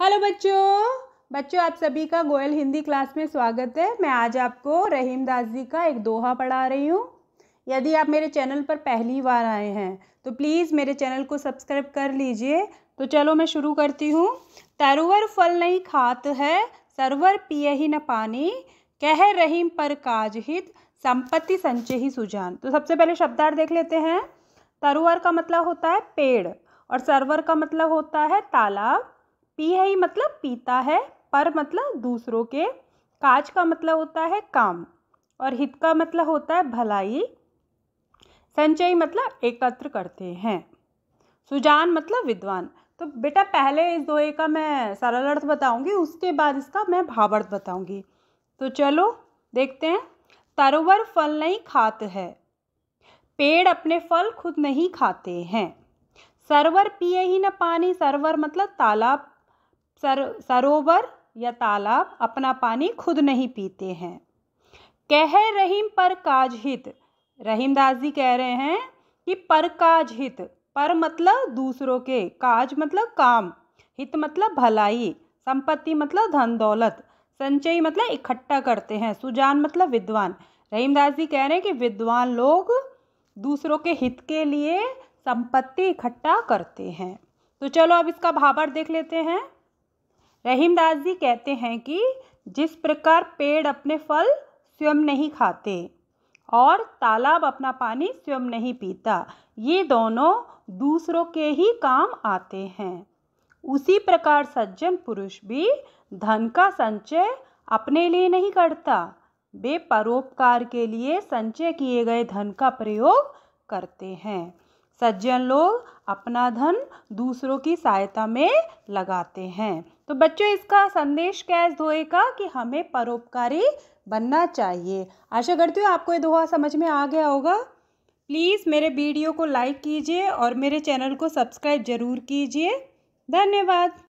hello बच्चों बच्चों आप सभी का गोयल हिंदी क्लास में स्वागत है मैं आज आपको रहीम दास जी का एक दोहा पढ़ा रही हूँ यदि आप मेरे चैनल पर पहली बार आए हैं तो प्लीज़ मेरे चैनल को सब्सक्राइब कर लीजिए तो चलो मैं शुरू करती हूँ तरवर फल नहीं खात है सरवर पिए ही न पानी कह रहीम पर काज हित संपत्ति संचय ही सुजान तो सबसे पहले शब्दार्थ देख लेते हैं तरुवर का मतलब होता है पेड़ और सरवर का मतलब होता है तालाब पी है ही मतलब पीता है पर मतलब दूसरों के काज का मतलब होता है काम और हित का मतलब होता है भलाई संचय मतलब एकत्र करते हैं सुजान मतलब विद्वान तो बेटा पहले इस दोहे का मैं सरल अर्थ बताऊंगी उसके बाद इसका मैं भावार्थ बताऊंगी तो चलो देखते हैं तरोवर फल नहीं खाते है पेड़ अपने फल खुद नहीं खाते हैं सरवर पिए ही ना पानी सरोवर मतलब तालाब सर सरोवर या तालाब अपना पानी खुद नहीं पीते हैं कह रहीम पर काजहित रहीमदास जी कह रहे हैं कि पर काजहित पर मतलब दूसरों के काज मतलब काम हित मतलब भलाई संपत्ति मतलब धन दौलत संचय मतलब इकट्ठा करते हैं सुजान मतलब विद्वान रहीमदास जी कह रहे हैं कि विद्वान लोग दूसरों के हित के लिए संपत्ति इकट्ठा करते हैं तो चलो अब इसका भावार्थ देख लेते हैं रहीमदास जी कहते हैं कि जिस प्रकार पेड़ अपने फल स्वयं नहीं खाते और तालाब अपना पानी स्वयं नहीं पीता ये दोनों दूसरों के ही काम आते हैं उसी प्रकार सज्जन पुरुष भी धन का संचय अपने लिए नहीं करता वे परोपकार के लिए संचय किए गए धन का प्रयोग करते हैं सज्जन लोग अपना धन दूसरों की सहायता में लगाते हैं तो बच्चों इसका संदेश क्या है दोहे का कि हमें परोपकारी बनना चाहिए आशा करती हूँ आपको ये दोहा समझ में आ गया होगा प्लीज़ मेरे वीडियो को लाइक कीजिए और मेरे चैनल को सब्सक्राइब ज़रूर कीजिए धन्यवाद